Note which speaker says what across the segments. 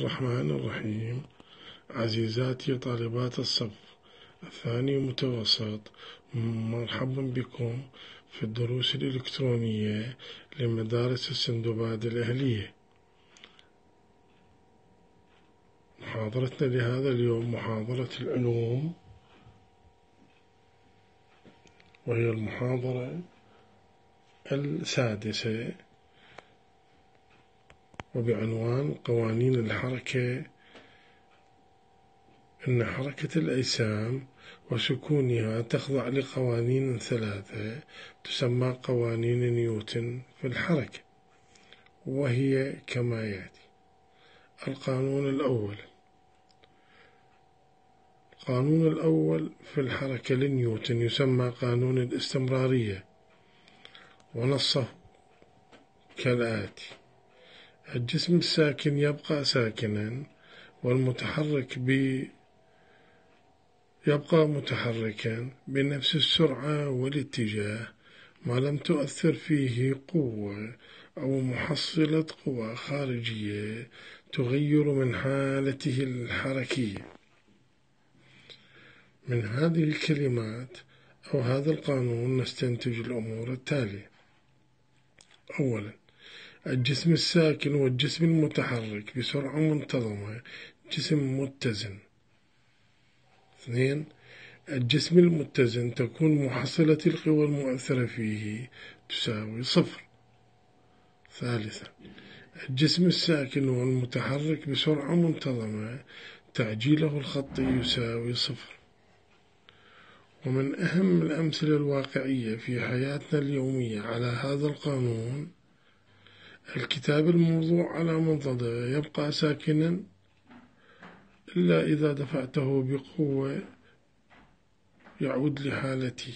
Speaker 1: الرحمن الرحيم عزيزاتي طالبات الصف الثاني متوسط مرحبا بكم في الدروس الإلكترونية لمدارس السندباد الأهلية محاضرتنا لهذا اليوم محاضرة العلوم وهي المحاضرة السادسة وبعنوان قوانين الحركة أن حركة الأجسام وسكونها تخضع لقوانين ثلاثة تسمى قوانين نيوتن في الحركة وهي كما يأتي القانون الأول القانون الأول في الحركة لنيوتن يسمى قانون الاستمرارية ونصه كالآتي الجسم الساكن يبقى ساكنا والمتحرك ب يبقى متحركا بنفس السرعة والاتجاه ما لم تؤثر فيه قوة أو محصلة قوى خارجية تغير من حالته الحركية من هذه الكلمات أو هذا القانون نستنتج الأمور التالية أولاً الجسم الساكن والجسم المتحرك بسرعة منتظمة جسم متزن اثنين الجسم المتزن تكون محصلة القوى المؤثرة فيه تساوي صفر ثالثا الجسم الساكن والمتحرك بسرعة منتظمة تعجيله الخطي يساوي صفر ومن أهم الأمثلة الواقعية في حياتنا اليومية على هذا القانون الكتاب الموضوع على منضده يبقى ساكنا إلا إذا دفعته بقوة يعود لحالته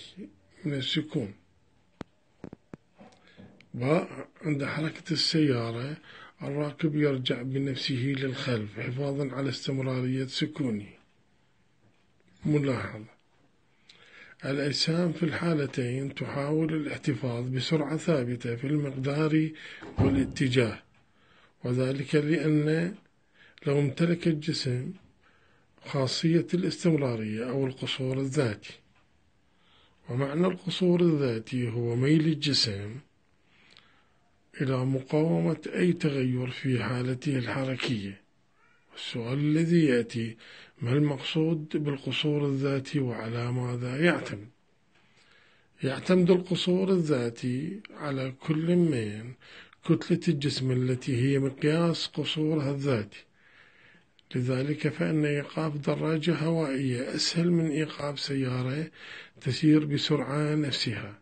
Speaker 1: من السكون باء عند حركة السيارة الراكب يرجع بنفسه للخلف حفاظا على استمرارية سكونه ملاحظة الأجسام في الحالتين تحاول الاحتفاظ بسرعة ثابتة في المقدار والاتجاه وذلك لأن لو امتلك الجسم خاصية الاستمرارية أو القصور الذاتي ومعنى القصور الذاتي هو ميل الجسم إلى مقاومة أي تغير في حالته الحركية السؤال الذي يأتي ما المقصود بالقصور الذاتي وعلى ماذا يعتمد يعتمد القصور الذاتي على كل من كتلة الجسم التي هي مقياس قصورها الذاتي لذلك فإن إيقاف دراجة هوائية أسهل من إيقاف سيارة تسير بسرعة نفسها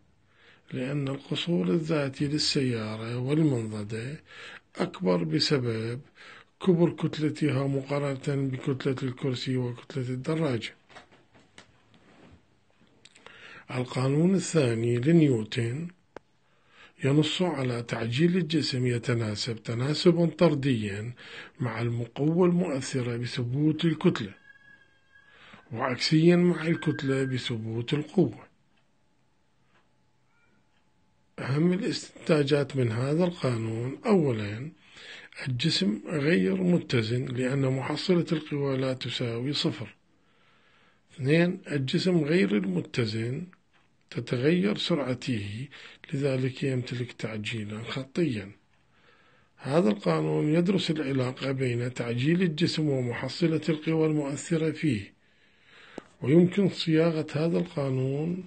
Speaker 1: لأن القصور الذاتي للسيارة والمنضدة أكبر بسبب كبر كتلتها مقارنة بكتلة الكرسي وكتلة الدراجة القانون الثاني لنيوتن ينص على تعجيل الجسم يتناسب تناسبا طرديا مع المقوة المؤثرة بثبوت الكتلة وعكسيا مع الكتلة بثبوت القوة أهم الاستنتاجات من هذا القانون أولا الجسم غير متزن لأن محصلة القوى لا تساوي صفر اثنين الجسم غير المتزن تتغير سرعته لذلك يمتلك تعجيلا خطيا هذا القانون يدرس العلاقة بين تعجيل الجسم ومحصلة القوى المؤثرة فيه ويمكن صياغة هذا القانون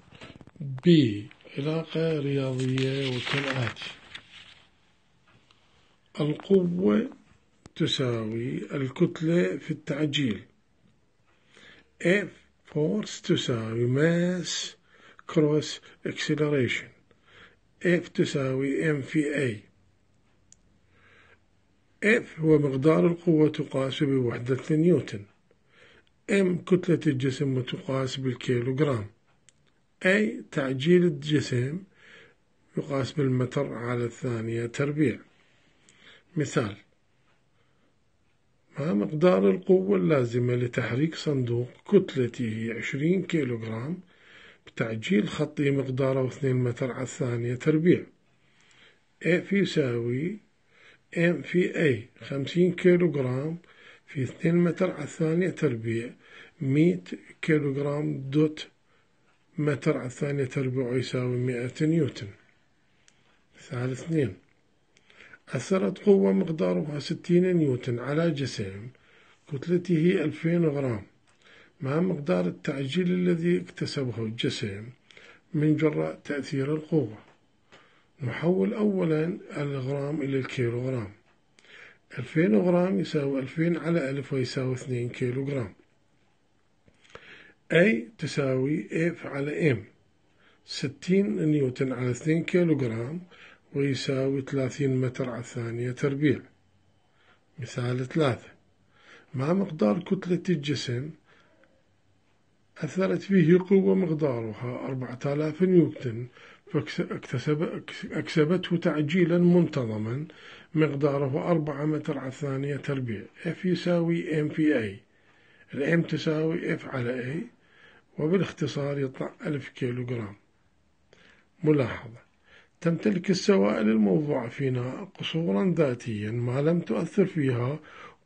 Speaker 1: بعلاقة رياضية وكالآتي القوة تساوي الكتلة في التعجيل F force تساوي mass cross acceleration F تساوي M في A F هو مقدار القوة تقاس بوحدة نيوتن M كتلة الجسم وتقاس بالكيلوغرام أي تعجيل الجسم يقاس بالمتر على الثانية تربيع مثال ما مقدار القوة اللازمة لتحريك صندوق كتلته 20 كيلوغرام بتعجيل خطي مقداره 2 متر على الثانية تربيع F يساوي M في A 50 كيلوغرام في 2 متر على الثانية تربيع 100 كيلوغرام دوت متر على الثانية تربيع يساوي 100 نيوتن مثال اثنين أثرت قوة مقدارها 60 نيوتن على جسيم كتلته 2000 غرام مع مقدار التعجيل الذي اكتسبه الجسيم من جراء تأثير القوة نحول أولا الغرام إلى الكيلوغرام 2000 غرام يساوي 2000 على 1000 ويساوي 2 كيلوغرام أي تساوي F على M 60 نيوتن على 2 كيلوغرام ويساوي 30 متر على الثانية تربيع مثال ثلاثة مع مقدار كتلة الجسم أثرت فيه قوة مقدارها 4000 نيوتن فأكسبته تعجيلا منتظما مقداره 4 متر على الثانية تربيع F يساوي M في A الام تساوي اف على اي وبالاختصار يطلع ألف كيلو جرام ملاحظة تمتلك السوائل الموضوعة فينا قصورا ذاتيا ما لم تؤثر فيها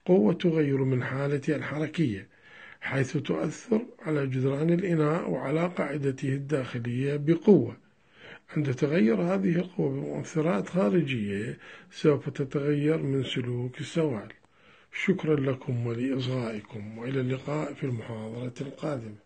Speaker 1: قوة تغير من حالتها الحركية حيث تؤثر على جدران الإناء وعلى قاعدته الداخلية بقوة عند تغير هذه القوة بمؤثرات خارجية سوف تتغير من سلوك السوائل شكرا لكم ولإصغائكم وإلى اللقاء في المحاضرة القادمة